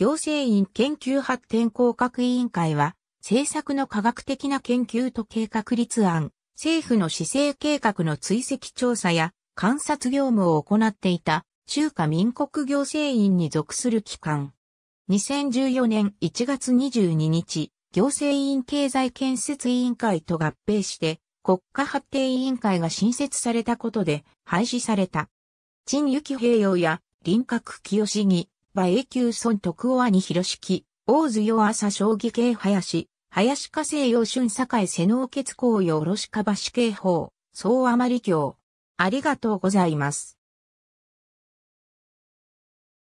行政院研究発展工学委員会は、政策の科学的な研究と計画立案、政府の施政計画の追跡調査や観察業務を行っていた中華民国行政院に属する機関。2014年1月22日、行政院経済建設委員会と合併して国家発展委員会が新設されたことで廃止された。陳幸平洋や林閣清義馬永久村徳尾兄広敷、大津夜朝将棋系林、林家西洋春栄瀬能血よ葉卸かばし警報、総余り今日。ありがとうございます。